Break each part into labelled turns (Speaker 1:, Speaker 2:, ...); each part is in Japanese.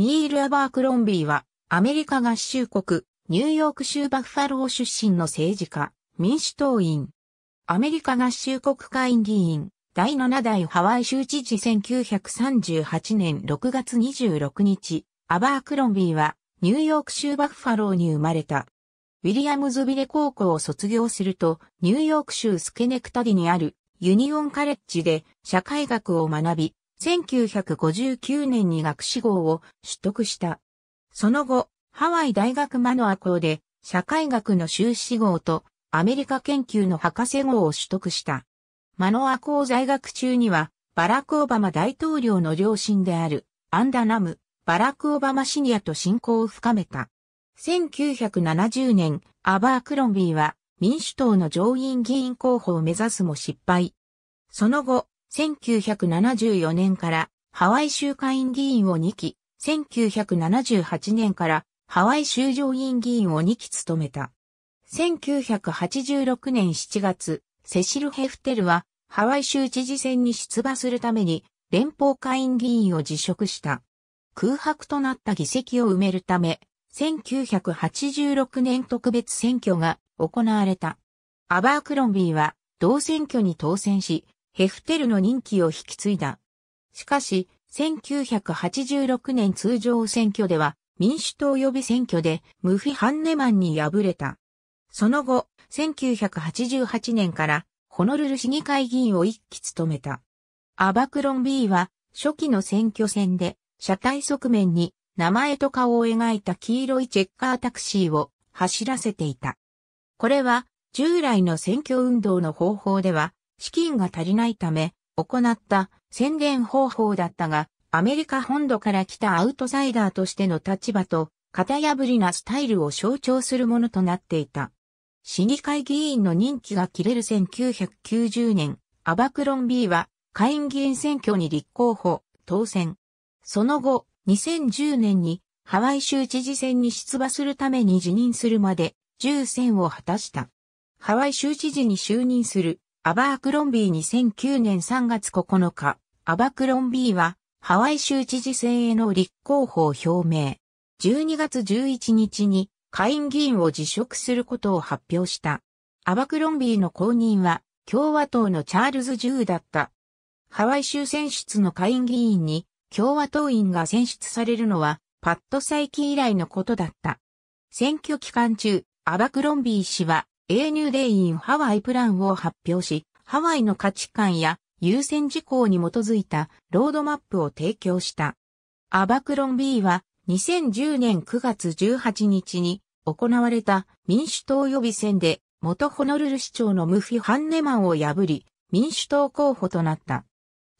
Speaker 1: ニール・アバークロンビーは、アメリカ合衆国、ニューヨーク州バッファロー出身の政治家、民主党員。アメリカ合衆国会議員、第7代ハワイ州知事1938年6月26日、アバークロンビーは、ニューヨーク州バッファローに生まれた。ウィリアムズビレ高校を卒業すると、ニューヨーク州スケネクタディにあるユニオンカレッジで社会学を学び、1959年に学士号を取得した。その後、ハワイ大学マノア校で社会学の修士号とアメリカ研究の博士号を取得した。マノア校在学中には、バラク・オバマ大統領の両親であるアンダナム、バラク・オバマシニアと親交を深めた。1970年、アバークロンビーは民主党の上院議員候補を目指すも失敗。その後、1974年からハワイ州会員議員を2期、1978年からハワイ州上院議員を2期務めた。1986年7月、セシル・ヘフテルはハワイ州知事選に出馬するために連邦会員議員を辞職した。空白となった議席を埋めるため、1986年特別選挙が行われた。アバークロンビーは同選挙に当選し、ヘフテルの任期を引き継いだ。しかし、1986年通常選挙では民主党予備選挙でムフィ・ハンネマンに敗れた。その後、1988年からホノルル市議会議員を一期務めた。アバクロン B は初期の選挙戦で車体側面に名前と顔を描いた黄色いチェッカータクシーを走らせていた。これは従来の選挙運動の方法では資金が足りないため、行った宣伝方法だったが、アメリカ本土から来たアウトサイダーとしての立場と、型破りなスタイルを象徴するものとなっていた。市議会議員の任期が切れる1990年、アバクロン B は、下院議員選挙に立候補、当選。その後、2010年に、ハワイ州知事選に出馬するために辞任するまで、重選を果たした。ハワイ州知事に就任するアバークロンビー2009年3月9日、アバクロンビーは、ハワイ州知事選への立候補を表明。12月11日に、下院議員を辞職することを発表した。アバクロンビーの後任は、共和党のチャールズ・ジューだった。ハワイ州選出の下院議員に、共和党員が選出されるのは、パット最近以来のことだった。選挙期間中、アバクロンビー氏は、A ニューデインハワイプランを発表し、ハワイの価値観や優先事項に基づいたロードマップを提供した。アバクロン B は2010年9月18日に行われた民主党予備選で元ホノルル市長のムフィ・ハンネマンを破り民主党候補となった。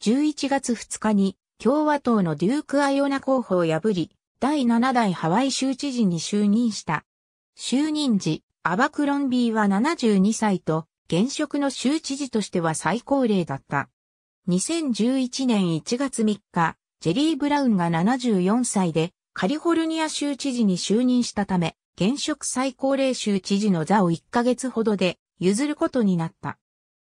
Speaker 1: 11月2日に共和党のデューク・アイオナ候補を破り第7代ハワイ州知事に就任した。就任時、アバクロンビーは72歳と、現職の州知事としては最高齢だった。2011年1月3日、ジェリー・ブラウンが74歳で、カリフォルニア州知事に就任したため、現職最高齢州知事の座を1ヶ月ほどで譲ることになった。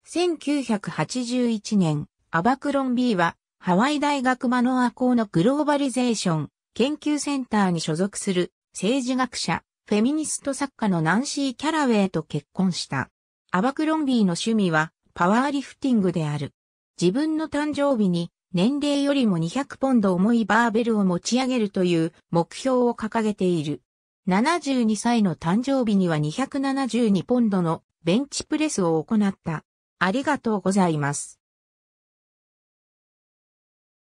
Speaker 1: 1981年、アバクロンビーは、ハワイ大学マノア校のグローバリゼーション研究センターに所属する政治学者、フェミニスト作家のナンシー・キャラウェイと結婚した。アバクロンビーの趣味はパワーリフティングである。自分の誕生日に年齢よりも200ポンド重いバーベルを持ち上げるという目標を掲げている。72歳の誕生日には272ポンドのベンチプレスを行った。ありがとうございます。